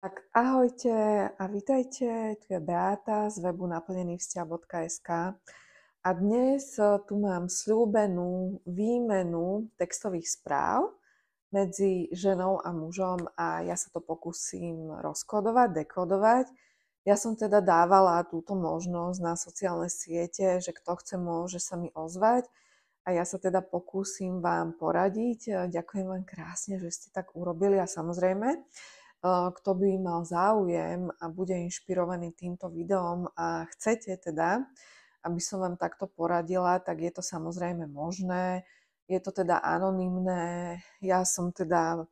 Tak ahojte a vítajte, tu je Beata z webu naplnenyvzťah.sk a dnes eh, tu mám slúbenú výmenu textových správ medzi ženou a mužom a ja sa to pokúsim rozkodovať, dekodovať. Ja som teda dávala túto možnosť na sociálne siete, že kto chce, môže sa mi ozvať a ja sa teda pokúsim vám poradiť. Ďakujem vám krásne, že ste tak urobili a samozrejme, kto by mal záujem a bude inšpirovaný týmto videom a chcete teda, aby som vám takto poradila, tak je to samozrejme možné. Je to teda anonymné. Ja som teda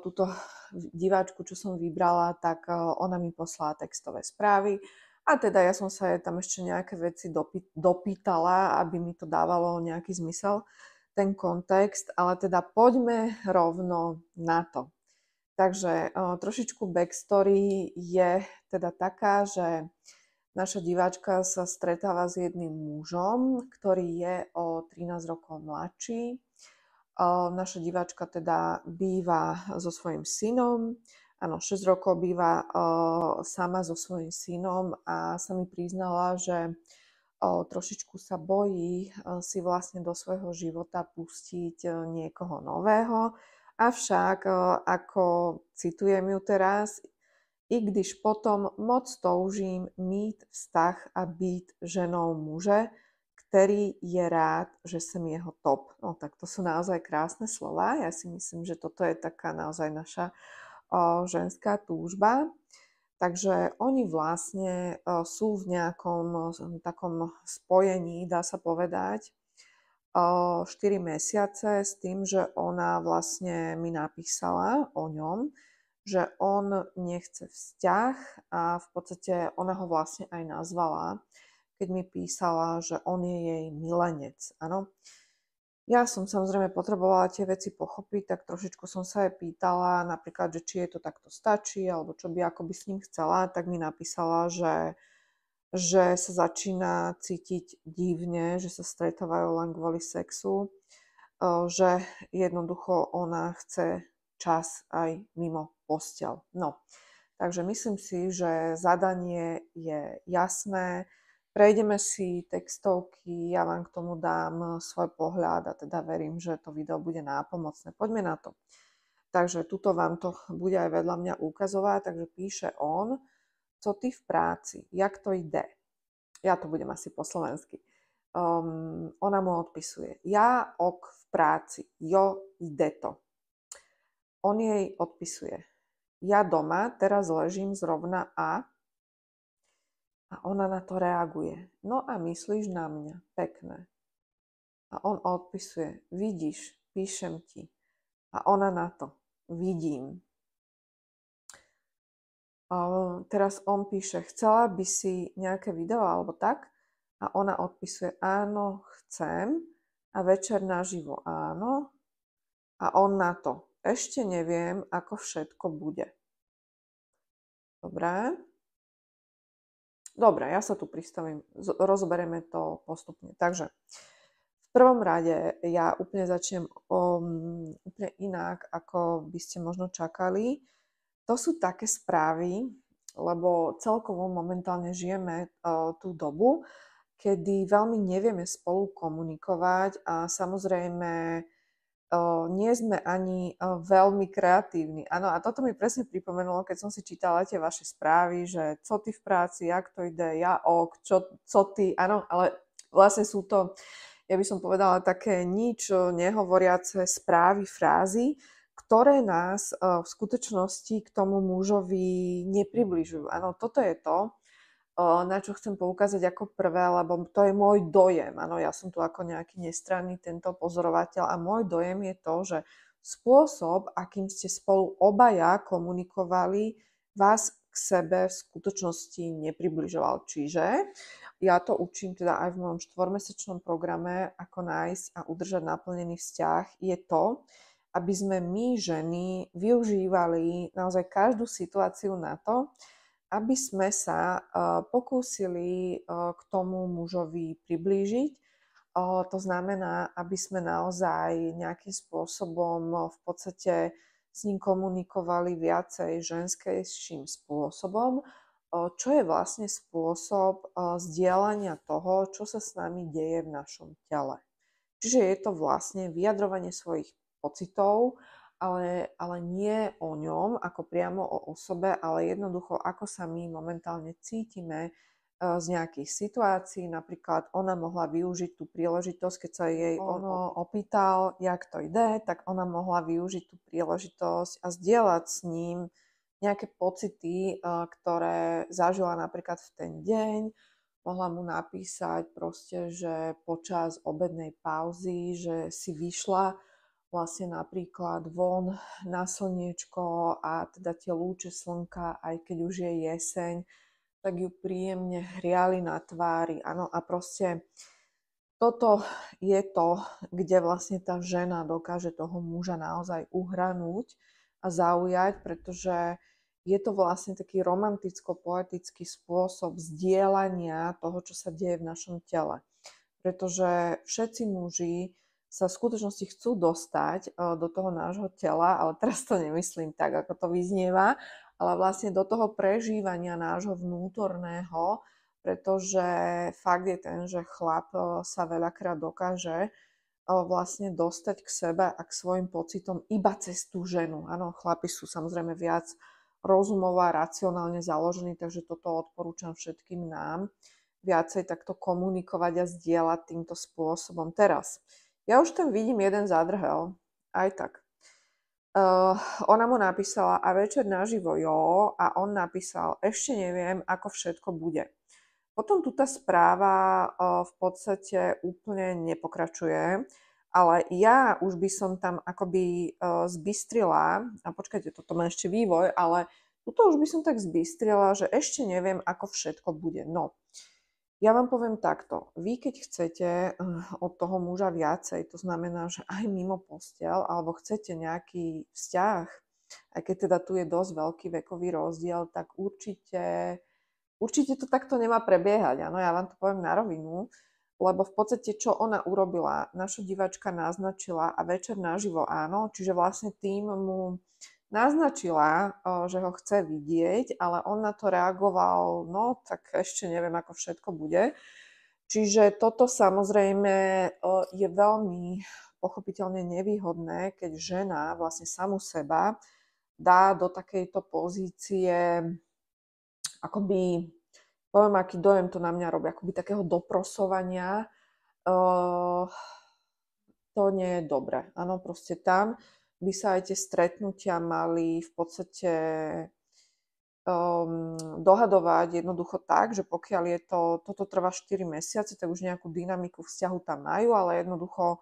túto diváčku, čo som vybrala, tak ona mi poslala textové správy. A teda ja som sa jej tam ešte nejaké veci dopýtala, aby mi to dávalo nejaký zmysel, ten kontext. Ale teda poďme rovno na to. Takže trošičku backstory je teda taká, že naša diváčka sa stretáva s jedným mužom, ktorý je o 13 rokov mladší. Naša diváčka teda býva so svojím synom, áno, 6 rokov býva sama so svojím synom a sa mi priznala, že trošičku sa bojí si vlastne do svojho života pustiť niekoho nového, Avšak, eh, ako citujem ju teraz, i když potom moc toužím mít vztah a být ženou muže, ktorý je rád, že som jeho top. No tak to sú naozaj krásne slova. Ja si myslím, že toto je taká naozaj naša o, eh, ženská túžba. Takže oni vlastne eh, o, sú v nejakom o, takom spojení, dá sa povedať, 4 mesiace s tým, že ona vlastne mi napísala o ňom, že on nechce vzťah a v podstate ona ho vlastne aj nazvala, keď mi písala, že on je jej milenec. Áno. Ja som samozrejme potrebovala tie veci pochopiť, tak trošičku som sa aj pýtala, napríklad, že či je to takto stačí, alebo čo by ako by s ním chcela, tak mi napísala, že že sa začína cítiť divne, že sa stretávajú len kvôli sexu, e, že jednoducho ona chce čas aj mimo postel. No, takže myslím si, že zadanie je jasné. Prejdeme si textovky, ja vám k tomu dám svoj pohľad a teda verím, že to video bude nápomocné. Poďme na to. Takže tuto vám to bude aj vedľa mňa ukazovať, takže píše on, co ty v práci, jak to ide? Ja to budem asi po slovensky. Um, ona mu odpisuje, ja ok v práci, jo ide to. On jej odpisuje, ja doma teraz ležím zrovna a a ona na to reaguje. No a myslíš na mňa, pekné. A on odpisuje, vidíš, píšem ti. A ona na to, vidím, teraz on píše, chcela by si nejaké video alebo tak? A ona odpisuje, áno, chcem. A večer naživo, áno. A on na to, ešte neviem, ako všetko bude. Dobre. Dobre, ja sa tu pristavím, rozoberieme to postupne. Takže v prvom rade ja úplne začnem um, úplne inak, ako by ste možno čakali to sú také správy, lebo celkovo momentálne žijeme e, tú dobu, kedy veľmi nevieme spolu komunikovať a samozrejme e, nie sme ani e, veľmi kreatívni. Áno, a toto mi presne pripomenulo, keď som si čítala tie vaše správy, že co ty v práci, jak to ide, ja ok, čo, co ty, áno, ale vlastne sú to, ja by som povedala, také nič nehovoriace správy, frázy, ktoré nás e, v skutočnosti k tomu mužovi nepribližujú. Áno, toto je to, e, na čo chcem poukázať ako prvé, lebo to je môj dojem. Áno, ja som tu ako nejaký nestranný tento pozorovateľ a môj dojem je to, že spôsob, akým ste spolu obaja komunikovali, vás k sebe v skutočnosti nepribližoval. Čiže ja to učím teda aj v mojom štvormesečnom programe, ako nájsť a udržať naplnený vzťah, je to, aby sme my, ženy, využívali naozaj každú situáciu na to, aby sme sa e, pokúsili e, k tomu mužovi priblížiť. E, to znamená, aby sme naozaj nejakým spôsobom v podstate s ním komunikovali viacej ženskejším spôsobom, čo je vlastne spôsob zdieľania toho, čo sa s nami deje v našom tele. Čiže je to vlastne vyjadrovanie svojich pocitov, ale, ale nie o ňom ako priamo o osobe, ale jednoducho ako sa my momentálne cítime eh, z nejakých situácií. Napríklad ona mohla využiť tú príležitosť, keď sa jej ono opýtal, jak to ide, tak ona mohla využiť tú príležitosť a zdieľať s ním nejaké pocity, eh, ktoré zažila napríklad v ten deň. Mohla mu napísať proste, že počas obednej pauzy, že si vyšla vlastne napríklad von na slniečko a teda tie lúče slnka, aj keď už je jeseň, tak ju príjemne hriali na tvári. Áno, a proste toto je to, kde vlastne tá žena dokáže toho muža naozaj uhranúť a zaujať, pretože je to vlastne taký romanticko-poetický spôsob zdieľania toho, čo sa deje v našom tele. Pretože všetci muži sa v skutočnosti chcú dostať e, do toho nášho tela, ale teraz to nemyslím tak, ako to vyznieva, ale vlastne do toho prežívania nášho vnútorného, pretože fakt je ten, že chlap e, sa veľakrát dokáže e, vlastne dostať k sebe a k svojim pocitom iba cez tú ženu. Áno, chlapi sú samozrejme viac rozumová, racionálne založený, takže toto odporúčam všetkým nám viacej takto komunikovať a zdieľať týmto spôsobom teraz. Ja už tam vidím jeden zadrhel. Aj tak. Uh, ona mu napísala a večer naživo jo a on napísal ešte neviem, ako všetko bude. Potom tu tá správa uh, v podstate úplne nepokračuje, ale ja už by som tam akoby uh, zbystrila, a počkajte, toto má ešte vývoj, ale tuto už by som tak zbystrila, že ešte neviem, ako všetko bude. No, uh, ja vám poviem takto. Vy, keď chcete eh, od toho muža viacej, to znamená, že aj mimo postel, alebo chcete nejaký vzťah, aj keď teda tu je dosť veľký vekový rozdiel, tak určite, určite to takto nemá prebiehať. Áno, ja vám to poviem na rovinu, lebo v podstate, čo ona urobila, naša diváčka naznačila a večer naživo áno, čiže vlastne tým mu naznačila, že ho chce vidieť, ale on na to reagoval, no tak ešte neviem, ako všetko bude. Čiže toto samozrejme je veľmi pochopiteľne nevýhodné, keď žena vlastne samu seba dá do takejto pozície akoby, poviem, aký dojem to na mňa robí, akoby takého doprosovania. To nie je dobre. Áno, proste tam by sa aj tie stretnutia mali v podstate um, dohadovať jednoducho tak, že pokiaľ je to, toto trvá 4 mesiace, tak už nejakú dynamiku vzťahu tam majú, ale jednoducho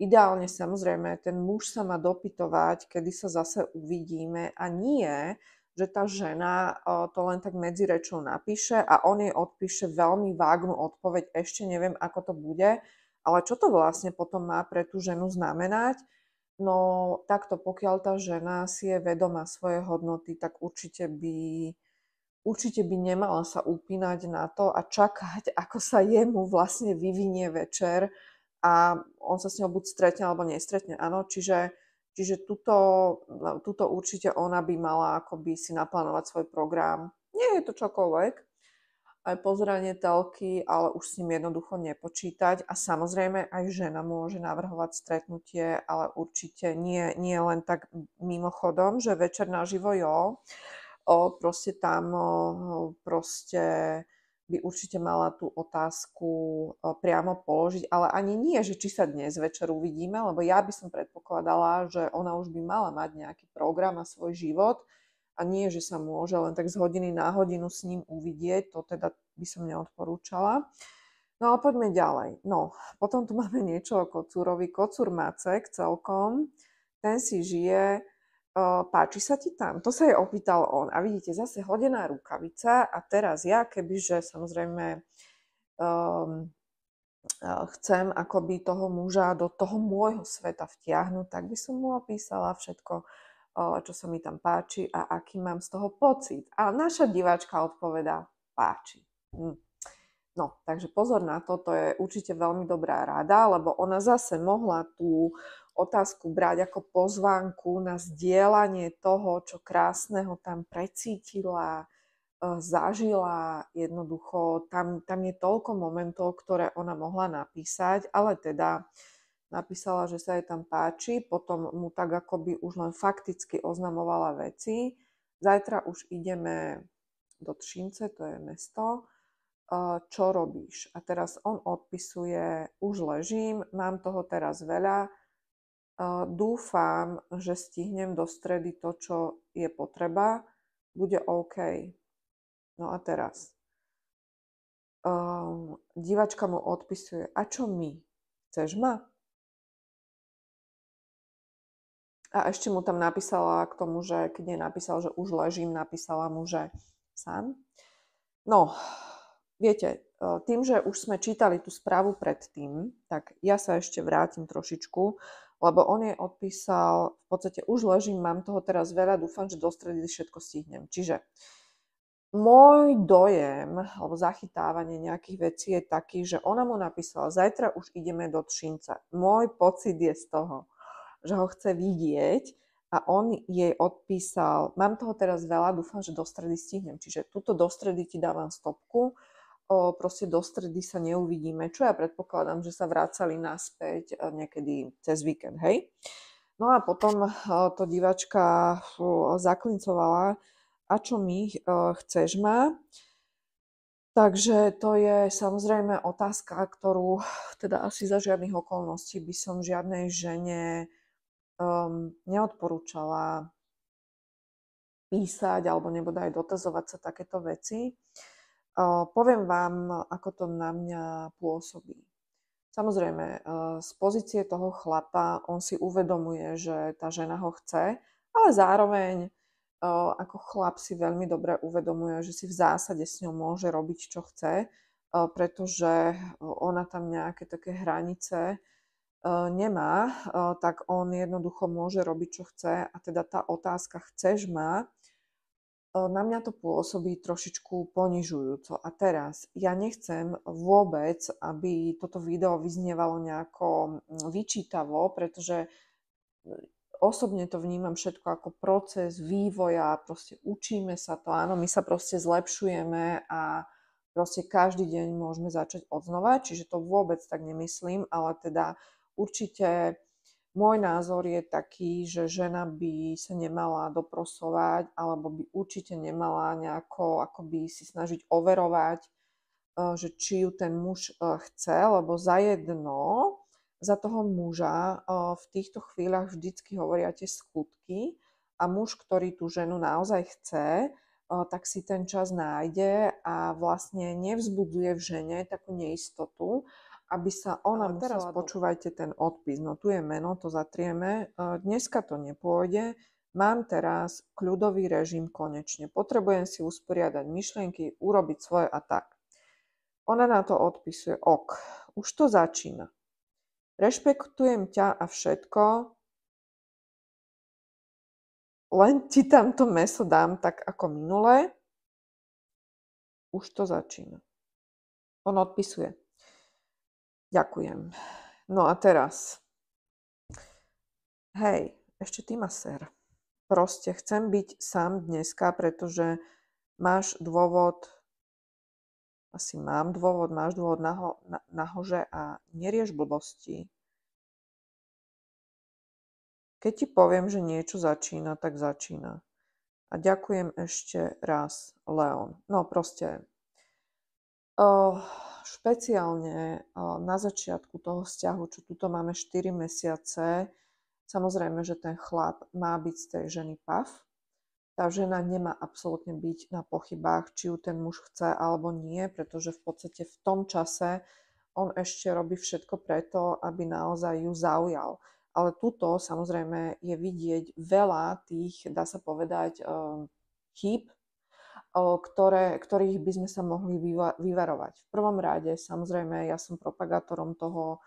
ideálne samozrejme ten muž sa má dopytovať, kedy sa zase uvidíme a nie, že tá žena uh, to len tak medzi rečou napíše a on jej odpíše veľmi vágnu odpoveď, ešte neviem, ako to bude, ale čo to vlastne potom má pre tú ženu znamenať, No takto, pokiaľ tá žena si je vedomá svoje hodnoty, tak určite by, určite by nemala sa upínať na to a čakať, ako sa jemu vlastne vyvinie večer a on sa s ňou buď stretne alebo nestretne. Áno, čiže, čiže tuto, no, tuto určite ona by mala akoby si naplánovať svoj program. Nie je to čokoľvek, aj pozranie telky, ale už s ním jednoducho nepočítať. A samozrejme aj žena môže navrhovať stretnutie, ale určite nie, nie len tak mimochodom, že večer naživo jo, o, proste tam o, proste by určite mala tú otázku priamo položiť, ale ani nie, že či sa dnes večer uvidíme, lebo ja by som predpokladala, že ona už by mala mať nejaký program a svoj život, a nie, že sa môže len tak z hodiny na hodinu s ním uvidieť, to teda by som neodporúčala. No ale poďme ďalej. No, potom tu máme niečo o kocúrovi. Kocúr Macek celkom, ten si žije, e, páči sa ti tam? To sa jej opýtal on. A vidíte, zase hodená rukavica a teraz ja, kebyže samozrejme ehm, e, chcem akoby toho muža do toho môjho sveta vtiahnuť, tak by som mu opísala všetko, čo sa mi tam páči a aký mám z toho pocit. A naša diváčka odpovedá páči. Hm. No, takže pozor na to, to je určite veľmi dobrá rada, lebo ona zase mohla tú otázku brať ako pozvánku na zdieľanie toho, čo krásneho tam precítila, e, zažila. Jednoducho, tam, tam je toľko momentov, ktoré ona mohla napísať, ale teda uh, napísala, že sa jej tam páči, potom mu tak akoby už len fakticky oznamovala veci. Zajtra už ideme do Tšince, to je mesto, čo robíš? A teraz on odpisuje, už ležím, mám toho teraz veľa, dúfam, že stihnem do stredy to, čo je potreba, bude OK. No a teraz. Um, divačka mu odpisuje, a čo my? Chceš ma? A ešte mu tam napísala k tomu, že keď napísal, že už ležím, napísala mu, že sám. No, viete, e, tým, že už sme čítali tú správu predtým, tak ja sa ešte vrátim trošičku, lebo on jej odpísal, v podstate už ležím, mám toho teraz veľa, dúfam, že do stredy všetko stihnem. Čiže môj dojem alebo zachytávanie nejakých vecí je taký, že ona mu napísala, zajtra už ideme do Tšinca. Môj pocit je z toho, že ho chce vidieť a on jej odpísal, mám toho teraz veľa, dúfam, že do stredy stihnem, čiže túto do stredy ti dávam stopku, o, proste do stredy sa neuvidíme, čo ja predpokladám, že sa vracali naspäť e, niekedy cez víkend, hej. No a potom o, e, to divačka o, zaklincovala, a čo mi e, chceš ma. Takže to je samozrejme otázka, ktorú teda asi za žiadnych okolností by som žiadnej žene um, neodporúčala písať alebo aj dotazovať sa takéto veci. Uh, poviem vám, ako to na mňa pôsobí. Samozrejme, uh, z pozície toho chlapa on si uvedomuje, že tá žena ho chce, ale zároveň uh, ako chlap si veľmi dobre uvedomuje, že si v zásade s ňou môže robiť, čo chce, pretože ona tam nejaké také hranice E, nemá, e, tak on jednoducho môže robiť, čo chce. A teda tá otázka chceš ma, e, na mňa to pôsobí trošičku ponižujúco. A teraz, ja nechcem vôbec, aby toto video vyznievalo nejako vyčítavo, pretože osobne to vnímam všetko ako proces vývoja, proste učíme sa to, áno, my sa proste zlepšujeme a proste každý deň môžeme začať odznova, čiže to vôbec tak nemyslím, ale teda Určite môj názor je taký, že žena by sa nemala doprosovať alebo by určite nemala nejako akoby si snažiť overovať, e, že či ju ten muž e, chce, lebo za jedno za toho muža e, v týchto chvíľach vždycky hovoria tie skutky a muž, ktorý tú ženu naozaj chce, tak si ten čas nájde a vlastne nevzbuduje v žene takú neistotu, aby sa ona Ale teraz musela... počúvajte ten odpis, no tu je meno, to zatrieme, e, dneska to nepôjde, mám teraz kľudový režim konečne, potrebujem si usporiadať myšlienky, urobiť svoje a tak. Ona na to odpisuje, ok, už to začína. Rešpektujem ťa a všetko, len ti tam to meso dám tak ako minulé, už to začína. On odpisuje. Ďakujem. No a teraz. Hej, ešte ty ma ser. Proste chcem byť sám dneska, pretože máš dôvod, asi mám dôvod, máš dôvod naho, na, nahože a nerieš blbosti. Keď ti poviem, že niečo začína, tak začína. A ďakujem ešte raz, Leon. No proste, špeciálne na začiatku toho vzťahu, čo tuto máme 4 mesiace, samozrejme, že ten chlap má byť z tej ženy pav. Tá žena nemá absolútne byť na pochybách, či ju ten muž chce alebo nie, pretože v podstate v tom čase on ešte robí všetko preto, aby naozaj ju zaujal. Ale tuto samozrejme je vidieť veľa tých, dá sa povedať, chýb ktoré, ktorých by sme sa mohli vyva- vyvarovať. V prvom rade, samozrejme, ja som propagátorom toho,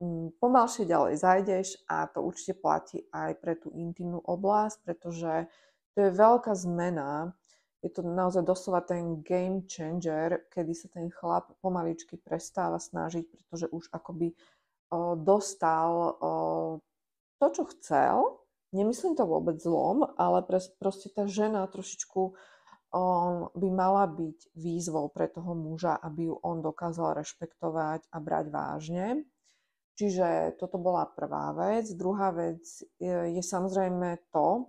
mm, pomalšie ďalej zajdeš a to určite platí aj pre tú intimnú oblasť, pretože to je veľká zmena, je to naozaj doslova ten game changer, kedy sa ten chlap pomaličky prestáva snažiť, pretože už akoby o, dostal o, to, čo chcel. Nemyslím to vôbec zlom, ale pres, proste tá žena trošičku on by mala byť výzvou pre toho muža, aby ju on dokázal rešpektovať a brať vážne. Čiže toto bola prvá vec. Druhá vec je, je samozrejme to, e,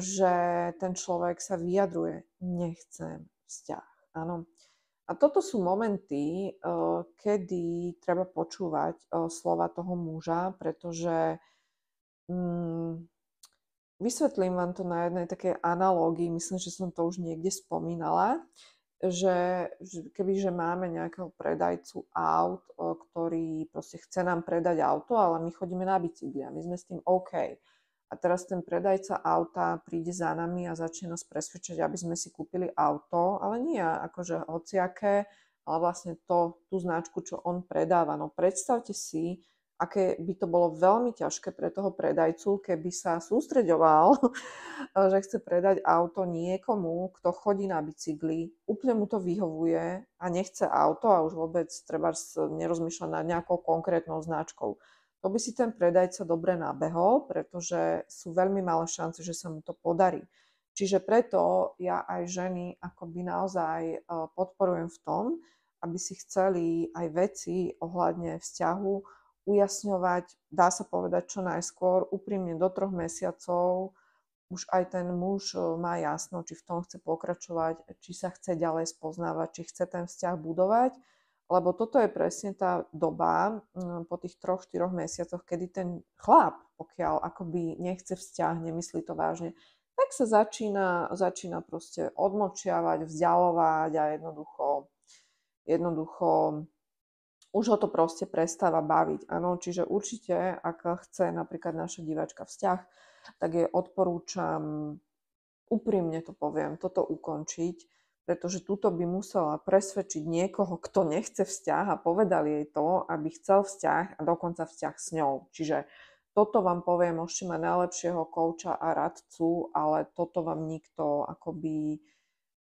že ten človek sa vyjadruje, nechcem vzťah. Áno. A toto sú momenty, e, kedy treba počúvať e, slova toho muža, pretože mm, Vysvetlím vám to na jednej takej analógii, myslím, že som to už niekde spomínala, že že máme nejakého predajcu aut, ktorý proste chce nám predať auto, ale my chodíme na bicykli a my sme s tým OK. A teraz ten predajca auta príde za nami a začne nás presvedčať, aby sme si kúpili auto, ale nie akože hociaké, ale vlastne to, tú značku, čo on predáva. No predstavte si, aké by to bolo veľmi ťažké pre toho predajcu, keby sa sústreďoval, že chce predať auto niekomu, kto chodí na bicykli, úplne mu to vyhovuje a nechce auto a už vôbec treba nerozmýšľa nad nejakou konkrétnou značkou. To by si ten predajca dobre nabehol, pretože sú veľmi malé šance, že sa mu to podarí. Čiže preto ja aj ženy akoby naozaj e, podporujem v tom, aby si chceli aj veci ohľadne vzťahu ujasňovať, dá sa povedať čo najskôr, úprimne do troch mesiacov už aj ten muž e, má jasno, či v tom chce pokračovať, či sa chce ďalej spoznávať, či chce ten vzťah budovať, lebo toto je presne tá doba po tých troch, štyroch mesiacoch, kedy ten chlap, pokiaľ akoby nechce vzťah, nemyslí to vážne, tak sa začína, začína proste odmočiavať, vzdialovať a jednoducho, jednoducho už ho to proste prestáva baviť. Áno, čiže určite, ak chce napríklad naša diváčka vzťah, tak jej odporúčam, úprimne to poviem, toto ukončiť, pretože túto by musela presvedčiť niekoho, kto nechce vzťah a povedal jej to, aby chcel vzťah a dokonca vzťah s ňou. Čiže toto vám poviem, môžete mať najlepšieho kouča a radcu, ale toto vám nikto akoby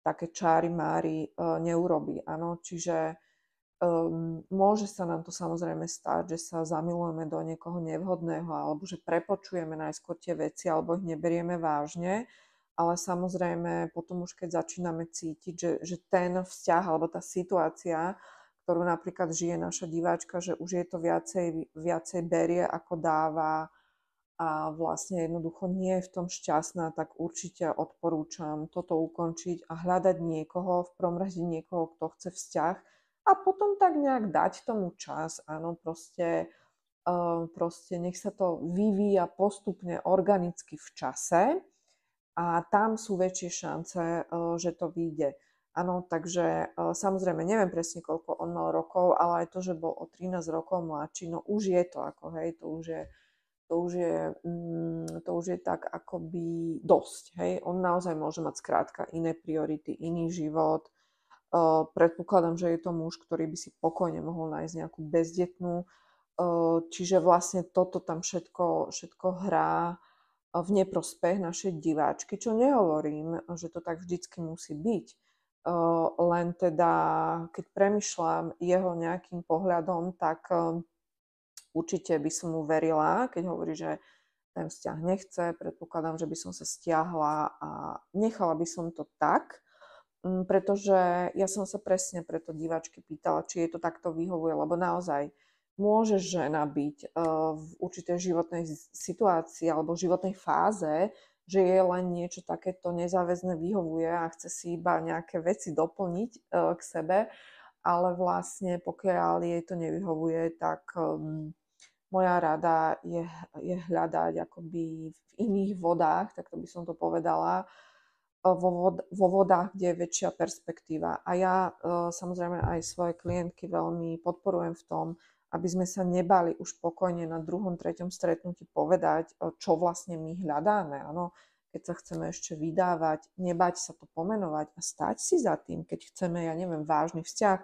také čári mári e, neurobí. Áno, čiže Um, môže sa nám to samozrejme stať, že sa zamilujeme do niekoho nevhodného alebo že prepočujeme najskôr tie veci alebo ich neberieme vážne, ale samozrejme potom už keď začíname cítiť, že, že ten vzťah alebo tá situácia, ktorú napríklad žije naša diváčka, že už je to viacej, viacej berie ako dáva a vlastne jednoducho nie je v tom šťastná, tak určite odporúčam toto ukončiť a hľadať niekoho, v prvom rade niekoho, kto chce vzťah, a potom tak nejak dať tomu čas, áno, proste, ehm, proste nech sa to vyvíja postupne organicky v čase a tam sú väčšie šance, e, že to vyjde. Áno, takže e, samozrejme neviem presne, koľko on mal rokov, ale aj to, že bol o 13 rokov mladší, no už je to ako, hej, to už je, to už je, mm, to už je tak akoby dosť, hej. On naozaj môže mať skrátka iné priority, iný život, predpokladám, že je to muž, ktorý by si pokojne mohol nájsť nejakú bezdetnú. čiže vlastne toto tam všetko, všetko hrá v neprospech našej diváčky, čo nehovorím, že to tak vždycky musí byť. len teda, keď premyšľam jeho nejakým pohľadom, tak určite by som mu verila, keď hovorí, že ten vzťah nechce, predpokladám, že by som sa stiahla a nechala by som to tak, Mm, pretože ja som sa presne preto diváčky pýtala, či je to takto vyhovuje, lebo naozaj môže žena byť eh, v určitej životnej situácii alebo životnej fáze, že je len niečo takéto nezáväzne vyhovuje a chce si iba nejaké veci doplniť eh, k sebe, ale vlastne pokiaľ jej to nevyhovuje, tak mm, moja rada je, je hľadať akoby v iných vodách, tak to by som to povedala, vo, vod, vo vodách, kde je väčšia perspektíva. A ja e, samozrejme aj svoje klientky veľmi podporujem v tom, aby sme sa nebali už pokojne na druhom, treťom stretnutí povedať, e, čo vlastne my hľadáme. Áno, keď sa chceme ešte vydávať, nebať sa to pomenovať a stať si za tým, keď chceme, ja neviem, vážny vzťah,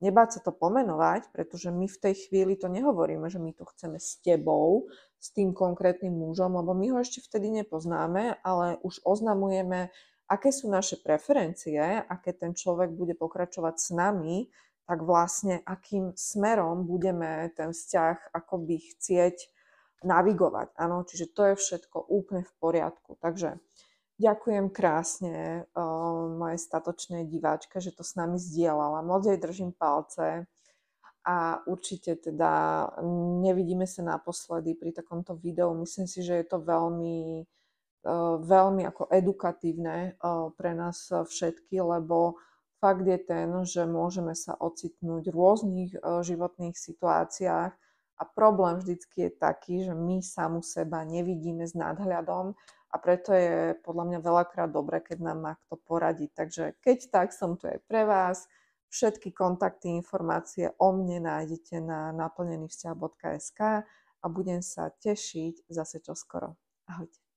nebáť sa to pomenovať, pretože my v tej chvíli to nehovoríme, že my to chceme s tebou, s tým konkrétnym mužom, lebo my ho ešte vtedy nepoznáme, ale už oznamujeme aké sú naše preferencie a keď ten človek bude pokračovať s nami, tak vlastne akým smerom budeme ten vzťah akoby chcieť navigovať. Áno, čiže to je všetko úplne v poriadku. Takže ďakujem krásne uh, mojej statočnej diváčke, že to s nami zdieľala. Moc jej držím palce a určite teda nevidíme sa naposledy pri takomto videu. Myslím si, že je to veľmi E, veľmi ako edukatívne e, pre nás všetky, lebo fakt je ten, že môžeme sa ocitnúť v rôznych e, životných situáciách a problém vždycky je taký, že my samu seba nevidíme s nadhľadom a preto je podľa mňa veľakrát dobre, keď nám má kto poradiť. Takže keď tak, som tu aj pre vás. Všetky kontakty, informácie o mne nájdete na naplnenývzťah.sk a budem sa tešiť zase čoskoro. Ahojte.